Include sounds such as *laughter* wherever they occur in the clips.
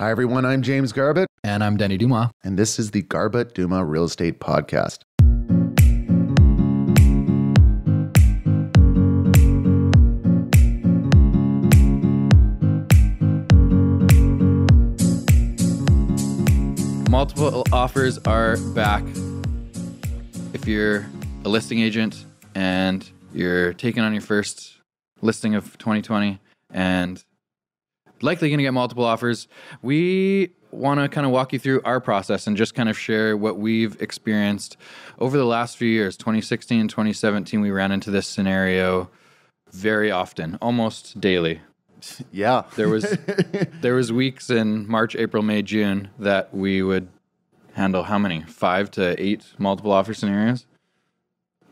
Hi, everyone. I'm James Garbutt. And I'm Denny Dumas. And this is the Garbutt Dumas Real Estate Podcast. Multiple offers are back. If you're a listing agent and you're taking on your first listing of 2020 and likely going to get multiple offers. We want to kind of walk you through our process and just kind of share what we've experienced over the last few years 2016 2017 we ran into this scenario very often almost daily *laughs* yeah there was there was weeks in march april may june that we would handle how many five to eight multiple offer scenarios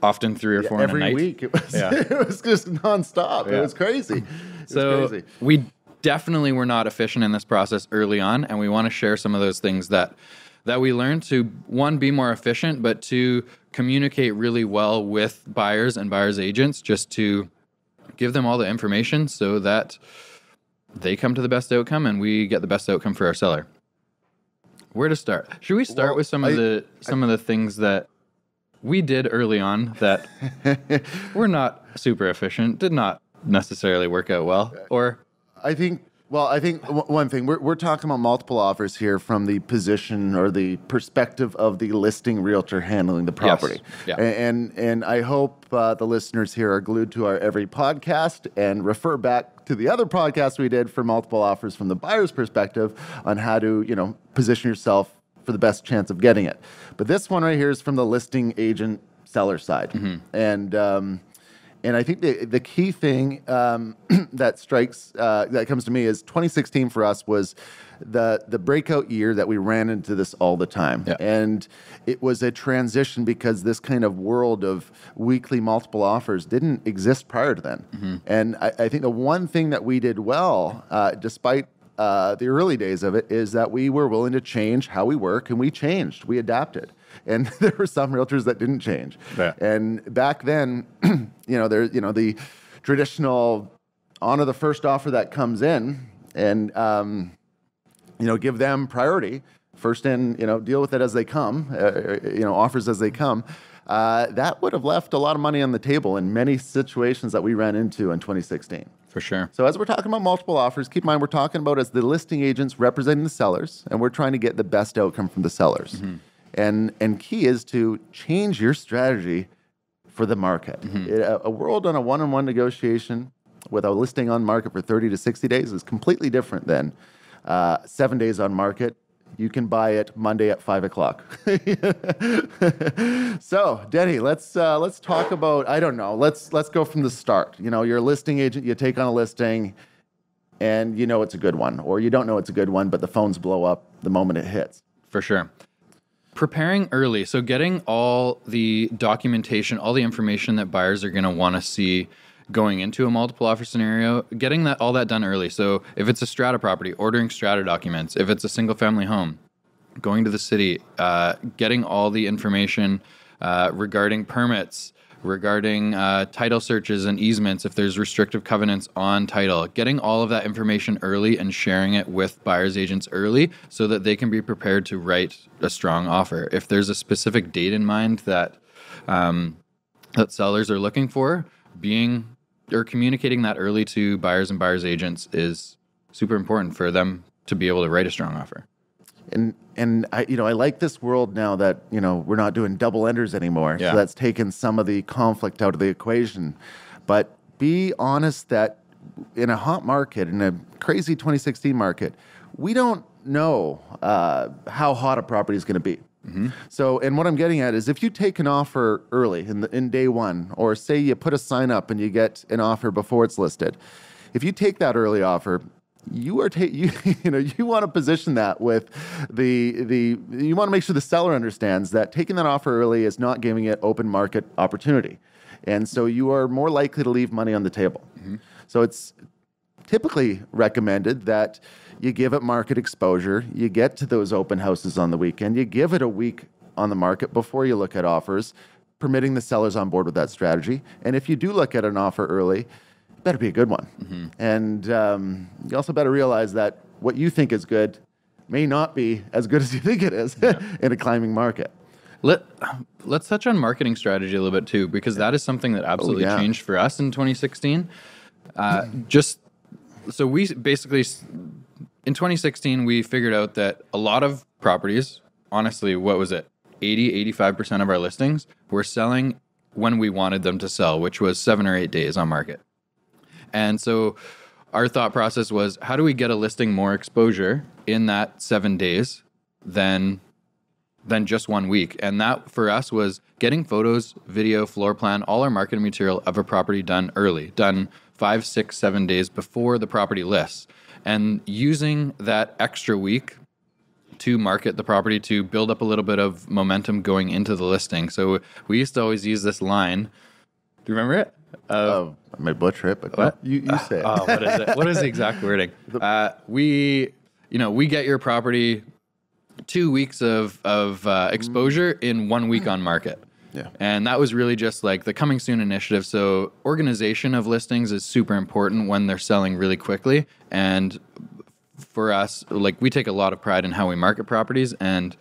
often three or yeah, four every week it was yeah. *laughs* it was just nonstop yeah. it was crazy so was crazy. we definitely were not efficient in this process early on, and we want to share some of those things that that we learned to one be more efficient, but to communicate really well with buyers and buyers agents, just to give them all the information so that they come to the best outcome and we get the best outcome for our seller. Where to start? Should we start well, with some I, of the some I, of the things that we did early on that *laughs* were not super efficient, did not necessarily work out well, or I think. Well, I think w- one thing we're, we're talking about multiple offers here from the position or the perspective of the listing realtor handling the property. Yes. Yeah. And, and, and I hope uh, the listeners here are glued to our every podcast and refer back to the other podcast we did for multiple offers from the buyer's perspective on how to you know position yourself for the best chance of getting it. But this one right here is from the listing agent seller side, mm-hmm. and. Um, and I think the, the key thing um, *clears throat* that strikes uh, that comes to me is 2016 for us was the the breakout year that we ran into this all the time, yeah. and it was a transition because this kind of world of weekly multiple offers didn't exist prior to then. Mm-hmm. And I, I, think the one thing that we did well, uh, despite uh, the early days of it, is that we were willing to change how we work, and we changed, we adapted and *laughs* there were some realtors that didn't change. Yeah. And back then, *clears throat* you know, there, you know, the traditional honor the first offer that comes in, and um, you know, give them priority first in. You know, deal with it as they come. Uh, you know, offers as they come. Uh, that would have left a lot of money on the table in many situations that we ran into in 2016. For sure. So, as we're talking about multiple offers, keep in mind we're talking about as the listing agents representing the sellers, and we're trying to get the best outcome from the sellers. Mm-hmm. And, and key is to change your strategy for the market. Mm-hmm. It, a, a world on a one on one negotiation with a listing on market for 30 to 60 days is completely different than uh, seven days on market. You can buy it Monday at five o'clock. *laughs* so, Denny, let's uh, let's talk about I don't know. Let's let's go from the start. You know, you're a listing agent. You take on a listing, and you know it's a good one, or you don't know it's a good one, but the phones blow up the moment it hits. For sure preparing early so getting all the documentation all the information that buyers are going to want to see going into a multiple offer scenario getting that all that done early so if it's a strata property ordering strata documents if it's a single family home going to the city uh, getting all the information uh, regarding permits regarding uh, title searches and easements, if there's restrictive covenants on title, getting all of that information early and sharing it with buyer's agents early so that they can be prepared to write a strong offer. If there's a specific date in mind that um, that sellers are looking for, being or communicating that early to buyers and buyers agents is super important for them to be able to write a strong offer and and I, you know, I like this world now that you know we're not doing double enders anymore. Yeah. So that's taken some of the conflict out of the equation. But be honest that in a hot market, in a crazy 2016 market, we don't know uh, how hot a property is going to be. Mm-hmm. So, and what I'm getting at is if you take an offer early in, the, in day one, or say you put a sign up and you get an offer before it's listed, if you take that early offer, you are ta- *laughs* you, you know you want to position that with the the you want to make sure the seller understands that taking that offer early is not giving it open market opportunity and so you are more likely to leave money on the table mm-hmm. so it's typically recommended that you give it market exposure you get to those open houses on the weekend you give it a week on the market before you look at offers permitting the sellers on board with that strategy and if you do look at an offer early better be a good one. Mm-hmm. And um, you also better realize that what you think is good may not be as good as you think it is yeah. *laughs* in a climbing market. Let, let's touch on marketing strategy a little bit too, because that is something that oh, absolutely oh, yeah. changed for us in 2016. Uh, just so we basically, in 2016, we figured out that a lot of properties, honestly, what was it? 80, 85% of our listings were selling when we wanted them to sell, which was seven or eight days on market. And so our thought process was how do we get a listing more exposure in that seven days than than just one week? And that for us was getting photos, video, floor plan, all our marketing material of a property done early, done five, six, seven days before the property lists. And using that extra week to market the property to build up a little bit of momentum going into the listing. So we used to always use this line. Do you remember it? Of, oh, I made blood trip, but No, you, you Uh, oh, what is it? What is the exact wording? *laughs* Uh, we, you know, we get your property two weeks of, of uh, exposure in one week on market. Yeah. And that was really just like the coming soon initiative. So organization of listings is super important when they're selling really quickly. And for us, like we take a lot of pride in how we market properties and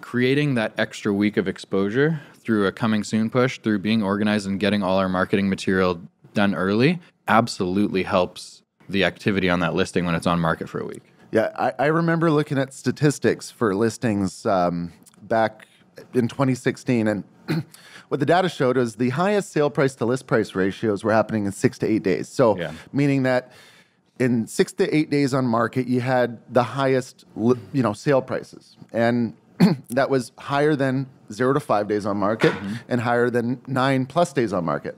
creating that extra week of exposure through a coming soon push, through being organized and getting all our marketing material done early, absolutely helps the activity on that listing when it's on market for a week. Yeah, I, I remember looking at statistics for listings um, back in 2016, and *clears throat* what the data showed is the highest sale price to list price ratios were happening in six to eight days. So, yeah. meaning that in six to eight days on market, you had the highest, you know, sale prices, and *clears throat* that was higher than zero to five days on market mm-hmm. and higher than nine plus days on market.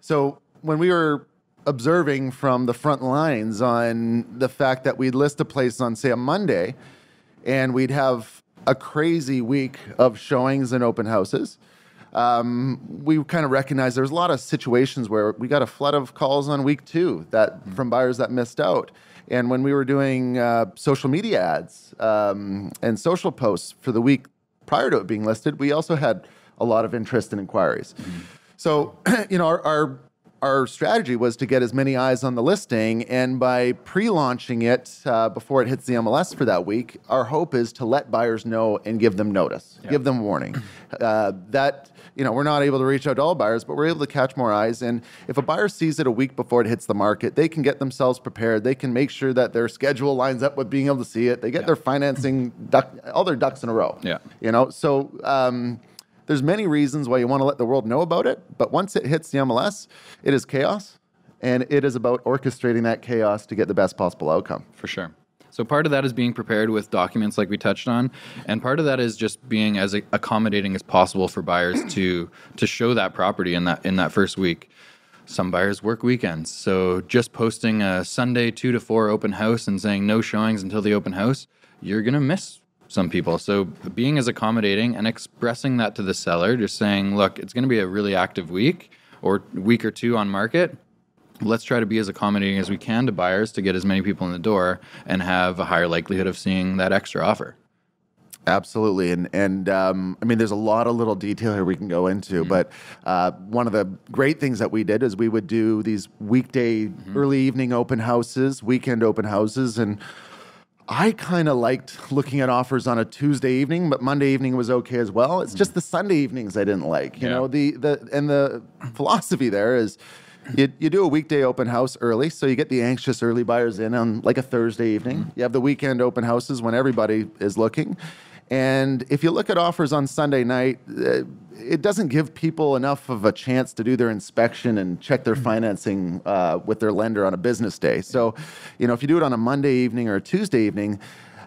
So when we were observing from the front lines on the fact that we'd list a place on, say, a Monday, and we'd have a crazy week of showings and open houses. Um, we kind of recognized there's a lot of situations where we got a flood of calls on week two that mm-hmm. from buyers that missed out. And when we were doing uh, social media ads um, and social posts for the week prior to it being listed, we also had a lot of interest and inquiries. Mm-hmm. So, *clears throat* you know, our, our our strategy was to get as many eyes on the listing, and by pre-launching it uh, before it hits the MLS for that week, our hope is to let buyers know and give them notice, give them warning. *clears throat* Uh, that you know we're not able to reach out to all buyers, but we're able to catch more eyes. And if a buyer sees it a week before it hits the market, they can get themselves prepared. They can make sure that their schedule lines up with being able to see it. They get their financing, duck, all their ducks in a row. Yeah, you know. So um, there's many reasons why you want to let the world know about it, but once it hits the MLS, it is chaos, and it is about orchestrating that chaos to get the best possible outcome. For sure. So part of that is being prepared with documents like we touched on, and part of that is just being as accommodating as possible for buyers to to show that property in that in that first week. Some buyers work weekends, so just posting a Sunday 2 to 4 open house and saying no showings until the open house, you're going to miss some people. So being as accommodating and expressing that to the seller, just saying, look, it's going to be a really active week or week or two on market. Let's try to be as accommodating as we can to buyers to get as many people in the door and have a higher likelihood of seeing that extra offer. Absolutely, and and um, I mean, there's a lot of little detail here we can go into, mm-hmm. but uh, one of the great things that we did is we would do these weekday, mm-hmm. early evening open houses, weekend open houses, and I kind of liked looking at offers on a Tuesday evening, but Monday evening was okay as well. It's hmm. just the Sunday evenings I didn't like. You yeah. know, the the and the philosophy there is you, you do a weekday open house early, so you get the anxious early buyers in on like a Thursday evening. Hmm. You have the weekend open houses when everybody is looking. And if you look at offers on Sunday night, uh, it doesn't give people enough of a chance to do their inspection and check their mm. financing uh, with their lender on a business day. So, you know, if you do it on a Monday evening or a Tuesday evening,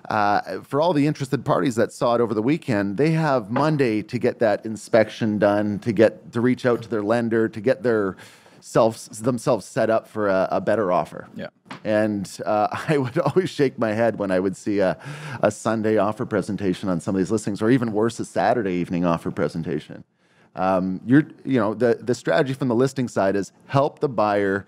uh, for all the interested parties that saw it over the weekend, they have Monday to get that inspection done, to get to reach out to their lender, to get their self themselves set up for a, a better offer. Yeah. And uh, *laughs* I would always shake my head when I would see a, a Sunday offer presentation on some of these listings, or even worse, a Saturday evening offer presentation. Um, you're, you know, the, the strategy from the listing side is help the buyer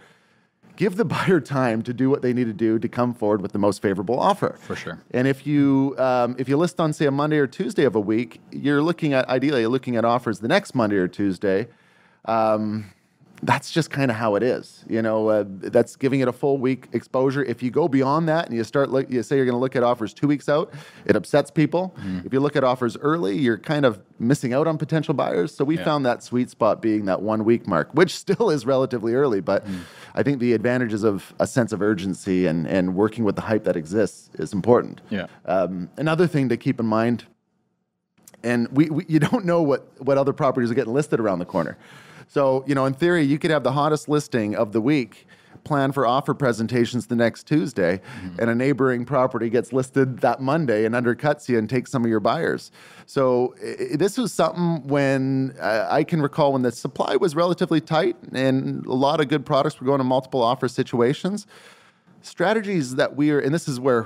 give the *laughs* buyer time to do what they need to do to come forward with the most favorable offer. For sure. And if you um, if you list on say a Monday or Tuesday of a week, you're looking at ideally looking at offers the next Monday or Tuesday. Um, that's just kind of how it is. You know, uh, that's giving it a full week exposure. If you go beyond that and you start, look, you say you're going to look at offers two weeks out, it upsets people. Mm. If you look at offers early, you're kind of missing out on potential buyers. So we yeah. found that sweet spot being that one week mark, which *laughs* still is relatively early. But mm. I think the advantages of a sense of urgency and, and working with the hype that exists is important. Yeah. Um, another thing to keep in mind, and we, we you don't know what, what other properties are getting listed around the corner. So, you know, in theory, you could have the hottest listing of the week plan for offer presentations the next Tuesday, mm-hmm. and a neighboring property gets listed that Monday and undercuts you and takes some of your buyers. So I- this was something when uh, I can recall when the supply was relatively tight and a lot of good products were going to multiple offer situations. Strategies that we are, and this is where,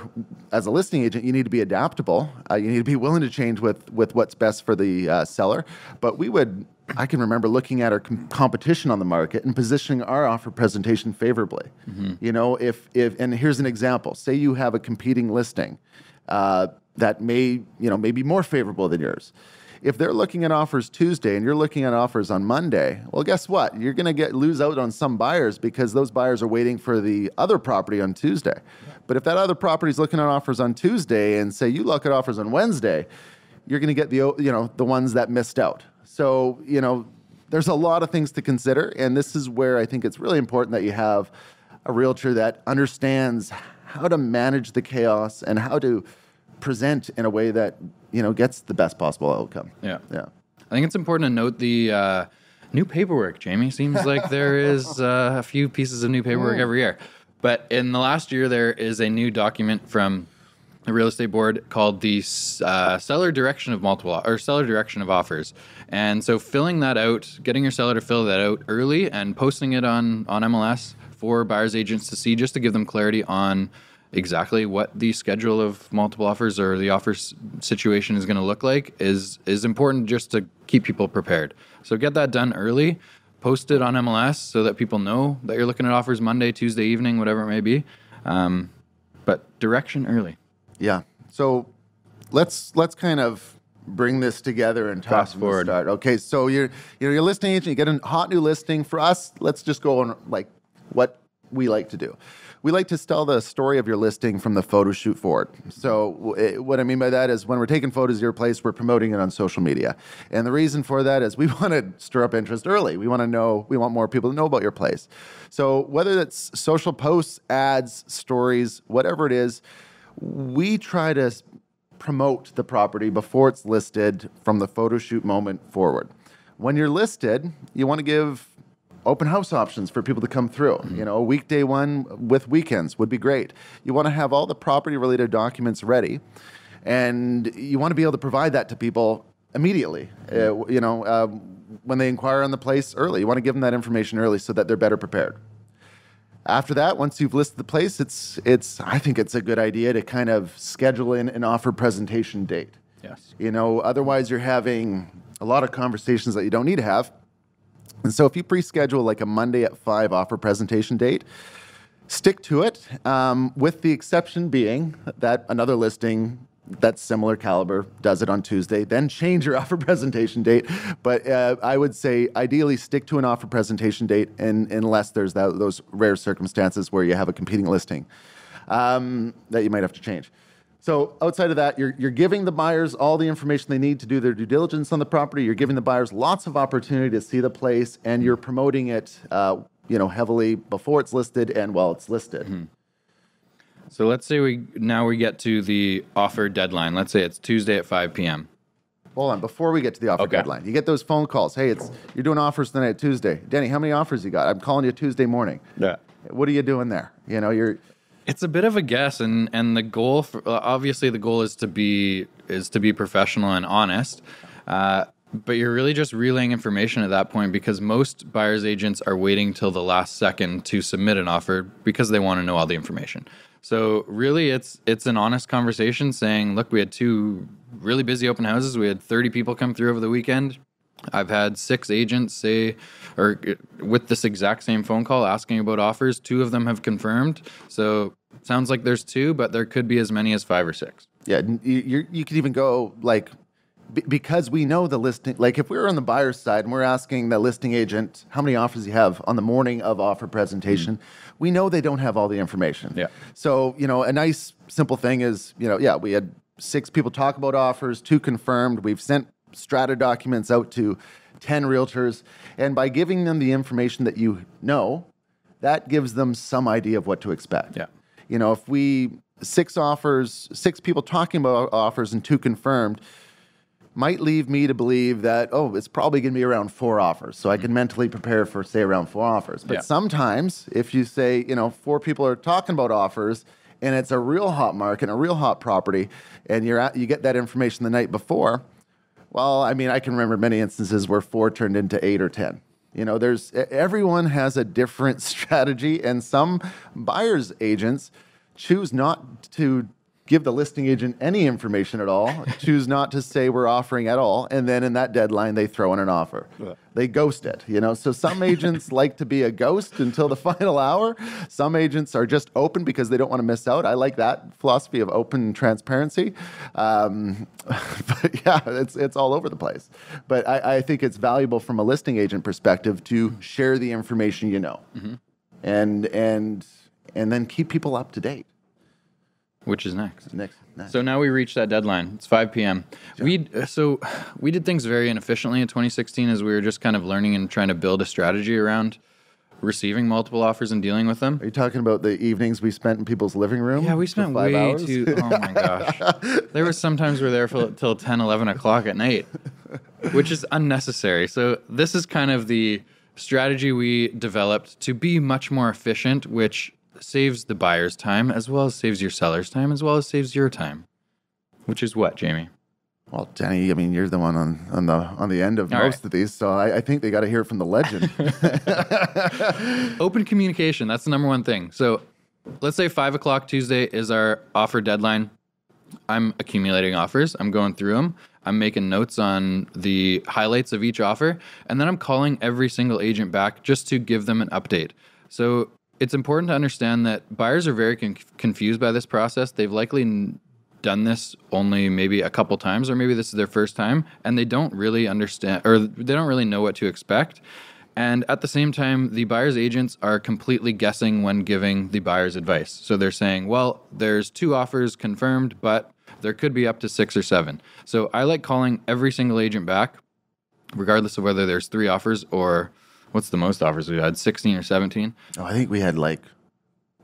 as a listing agent, you need to be adaptable. Uh, you need to be willing to change with with what's best for the uh, seller. But we would I can remember looking at our com competition on the market and positioning our offer presentation favorably. Mm -hmm. You know, if if and here's an example: say you have a competing listing uh, that may you know may be more favorable than yours. If they're looking at offers Tuesday and you're looking at offers on Monday, well, guess what? You're going to get lose out on some buyers because those buyers are waiting for the other property on Tuesday. But if that other property is looking at offers on Tuesday and say you look at offers on Wednesday, you're going to get the you know the ones that missed out so, you know, there's a lot of things to consider. And this is where I think it's really important that you have a realtor that understands how to manage the chaos and how to present in a way that, you know, gets the best possible outcome. Yeah. Yeah. I think it's important to note the, uh, new paperwork, Jamie. Seems like *laughs* there is uh, a few pieces of new paperwork every year. But in the last year, there is a new document from the real estate board called the uh, seller direction of multiple or seller direction of offers and so filling that out getting your seller to fill that out early and posting it on on mls for buyers agents to see just to give them clarity on exactly what the schedule of multiple offers or the offer situation is going to look like is is important just to keep people prepared so get that done early post it on mls so that people know that you're looking at offers monday tuesday evening whatever it may be um, but direction early yeah. So let's let's kind of bring this together and talk Fast forward. Start. Okay, so you're you know you're listing agent, you get a hot new listing. For us, let's just go on like what we like to do. We like to tell the story of your listing from the photo shoot forward. So it, eh, what I mean by that is when we're taking photos of your place, we're promoting it on social media. And the reason for that is we *laughs* want to stir up interest early. We want to know, we want more people to know about your place. So whether that's social posts, ads, stories, whatever it is, we try to promote the property before it's listed from the photo shoot moment forward. When you're listed, you want to give open house options for people to come through. Mm-hmm. You know, weekday one with weekends would be great. You want to have all the property related documents ready, and you want to be able to provide that to people immediately. Mm-hmm. Uh, you know, uh, when they inquire on the place early, you want to give them that information early so that they're better prepared after that, once you've listed the place, it's it's I think it's a good idea to kind of schedule in an offer presentation date. Yes. You know, otherwise you're having a lot of conversations that you don't need to have. And so if you pre-schedule like a Monday at five offer presentation date, stick to it, um, with the exception being that another listing that's similar caliber does it on Tuesday, then change your *laughs* offer presentation date. But uh, I would say ideally stick to an offer presentation date and, unless there's that, those rare circumstances where you have a competing listing um, that you might have to change. So outside of that, you're, you're giving the buyers all the information they need to do their due diligence on the property. You're giving the buyers lots of opportunity to see the place, and you're promoting it, uh, you know, heavily before it's listed and while it's listed. Mm-hmm. So let's say we now we get to the offer deadline. Let's say it's Tuesday at 5 p.m. Hold on, before we get to the offer okay. deadline, you get those phone calls. Hey, it's you're doing offers tonight Tuesday. Denny, how many offers you got? I'm calling you Tuesday morning. Yeah. What are you doing there? You know, you're it's a bit of a guess and and the goal for, uh, obviously the goal is to be is to be professional and honest. Uh, but you're really just relaying information at that point because most buyers agents are waiting till the last second to submit an offer because they want to know all the information. So really, it's it's an honest conversation saying, look, we had two really busy open houses. We had 30 people come through over the weekend. I've had six agents say, or uh, with this exact same phone call asking about offers. Two of them have confirmed. So sounds like there's two, but there could be as many as five or six. Yeah, you you could even go like because we know the listing. Like if we were on the buyer's side and we're asking the listing agent how many offers you have on the morning of offer presentation, mm-hmm. we know they don't have all the information. Yeah. So you know, a nice simple thing is you know, yeah, we had six people talk about offers, two confirmed. We've sent strata documents out to 10 realtors. And by giving them the information that you know, that gives them some idea of what to expect. Yeah. You know, if we six offers, six people talking about offers and two confirmed, might leave me to believe that, oh, it's probably going to be around four offers. So I can mm. mentally prepare for, say, around four offers. But yeah. sometimes if you say, you know, four people are talking about offers and it's a real hot market, a real hot property, and you're at, you get that information the night before, well, I mean, I can remember many instances where four turned into eight or 10. You know, there's everyone has a different *laughs* strategy, and some buyers' agents choose not to give the listing agent any information at all, *laughs* choose not to say we're offering at all, and then in that deadline they throw in an offer. Yeah. They ghost it, you know. So some *laughs* agents like to be a ghost until the *laughs* final hour. Some agents are just open because they don't want to miss out. I like that philosophy of open transparency. Um, but yeah, it's it's all over the place. But I, I, think it's valuable from a listing agent perspective to share the information you know, mm-hmm. and and and then keep people up to date which is next. Next. next. So now we reach that deadline. It's 5 p.m. Sure. We so we did things very inefficiently in 2016 as we were just kind of learning and trying to build a strategy around receiving multiple offers and dealing with them. Are you talking about the evenings we spent in people's living room? Yeah, we spent five way hours? too. Oh my *laughs* gosh, there were sometimes we were there for, till 10, 11 o'clock at night, which is unnecessary. So this is kind of the strategy we developed to be much more efficient, which saves the buyer's time as well as saves your seller's time as well as saves your time. Which is what, Jamie? Well, Danny, I mean, you're the one on, on the on the end of All most right. of these, so I, I think they got to hear from the legend. *laughs* *laughs* Open communication. That's the number one thing. So, let's say five o'clock Tuesday is our offer deadline. I'm accumulating offers. I'm going through them. I'm making notes on the highlights of each offer, and then I'm calling every single agent back just to give them an update. So it's important to understand that buyers are very con- confused by this process. They've likely n- done this only maybe a couple times, or maybe this is their first time, and they don't really understand or they don't really know what to expect. And at the same time, the buyer's agents are completely guessing when giving the buyer's advice. So they're saying, well, there's two offers confirmed, but there could be up to six or seven. So I like calling every single agent back, regardless of whether there's three offers or What's the most offers we've had? 16 or 17? Oh, I think we had like,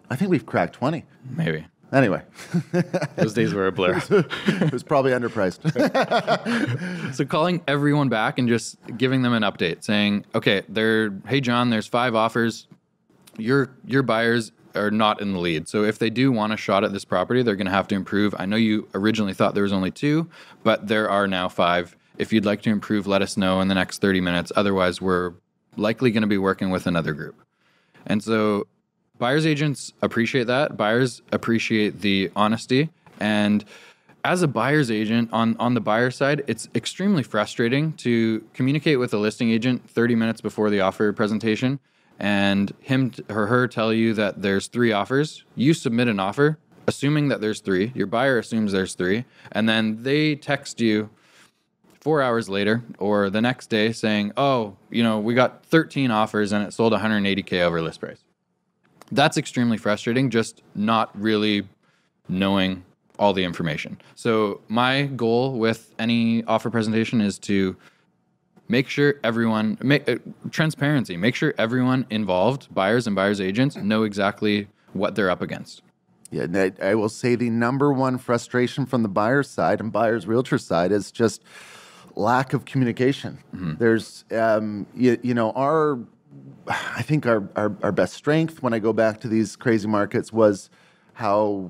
I think we've cracked 20. Maybe. Anyway, *laughs* those days were a blur. *laughs* it was probably underpriced. *laughs* so calling everyone back and just giving them an update, saying, "Okay, they're hey John, there's five offers. Your your buyers are not in the lead. So if they do want a shot at this property, they're going to have to improve. I know you originally thought there was only two, but there are now five. If you'd like to improve, let us know in the next 30 minutes. Otherwise, we're likely going to be working with another group. And so buyer's agents appreciate that. Buyers appreciate the honesty. And as a buyer's agent on, on the buyer side, it's extremely frustrating to communicate with a listing agent 30 minutes before the offer presentation and him or her tell you that there's three offers. You submit an offer, assuming that there's three. Your buyer assumes there's three. And then they text you four hours later or the next day saying, oh, you know, we got 13 offers and it sold 180K over list price. That's extremely frustrating, just not really knowing all the information. So, my goal with any offer presentation is to make sure everyone, make, uh, transparency, make sure everyone involved, buyers and buyers' agents, know exactly what they're up against. Yeah, I, I will say the number one frustration from the buyer side and buyer's realtor side is just lack of communication. Mm-hmm. There's, um, you, you know, our, I think our, our, our best strength when I go back to these crazy markets was how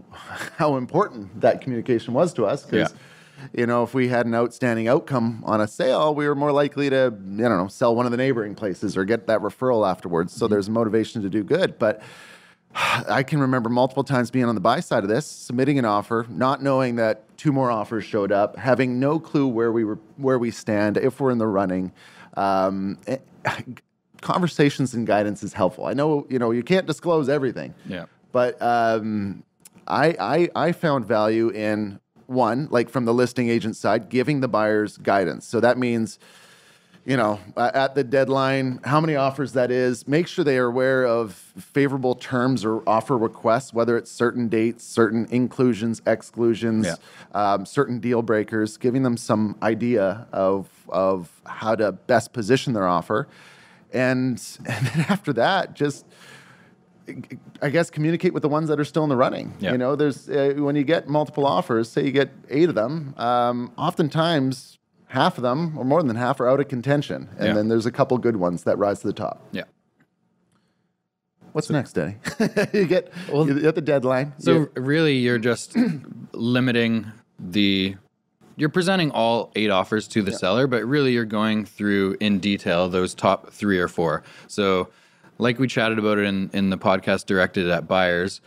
how important that communication was to us because. Yeah. You know, if we had an outstanding outcome on a sale, we were more likely to, I don't know, sell one of the neighboring places or get that referral afterwards. Mm-hmm. So there's motivation to do good. But I can remember multiple times being on the buy side of this, submitting an offer, not knowing that two more offers showed up, having no clue where we were, where we stand, if we're in the running. Um, eh, conversations and guidance is helpful. I know you know you can't disclose everything. Yeah. But um, I, I I found value in one like from the listing agent side, giving the buyers guidance. So that means you know, at the deadline, how many offers that is. Make sure they are aware of favorable terms or offer requests, whether it's certain dates, certain inclusions, exclusions, yeah. um, certain deal breakers, giving them some idea of, of how to best position their offer. And, *laughs* and then after that, just I guess communicate with the ones that are still in the running. Yeah. You know, there's uh, when you get multiple offers, say you get eight of them. Um, oftentimes, half of them, or more than half, are out of contention. And yeah. then there's a couple good ones that rise to the top. Yeah. What's so, next, Danny? *laughs* you get well, you get the deadline. So you, really, you're just *clears throat* limiting the. You're presenting all eight offers to the yeah. seller, but really you're going through in detail those top three or four. So, like we chatted about it in in the podcast directed at buyers,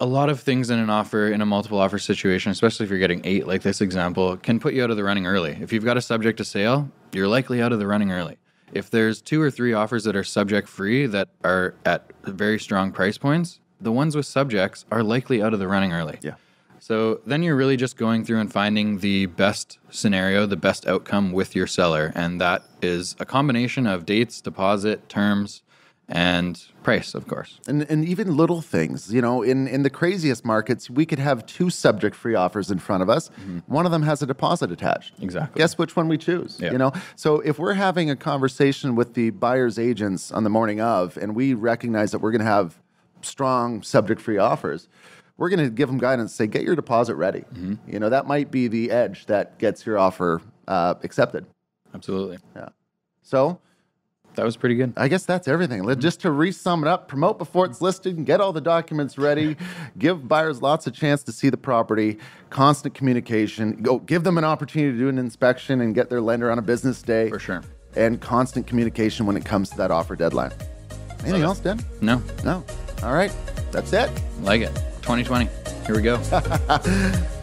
a lot of things in an offer in a multiple offer situation especially if you're getting eight like this example can put you out of the running early if you've got a subject to sale you're likely out of the running early if there's two or three offers that are subject free that are at very strong price points the ones with subjects are likely out of the running early yeah so then you're really just going through and finding the best scenario the best outcome with your seller and that is a combination of dates deposit terms and price, of course. And, and even little things, you know, in, in the craziest markets, we could have two subject free offers in front of us. Mm-hmm. One of them has a deposit attached. Exactly. Guess which one we choose, yeah. you know? So if we're having a conversation with the buyer's agents on the morning of, and we recognize that we're going to have strong subject free offers, we're going to give them guidance, say, get your deposit ready. Mm-hmm. You know, that might be the edge that gets your offer uh, accepted. Absolutely. Yeah. So, that was pretty good. I guess that's everything. Just to re sum it up, promote before it's listed and get all the documents ready. give buyers lots of chance to see the property, constant communication. Go give them an opportunity to do an inspection and get their lender on a business day. For sure. And constant communication when it comes to that offer deadline. Anything else, Dan? No. No. All right. That's it. Like it. 2020. Here we go. *laughs*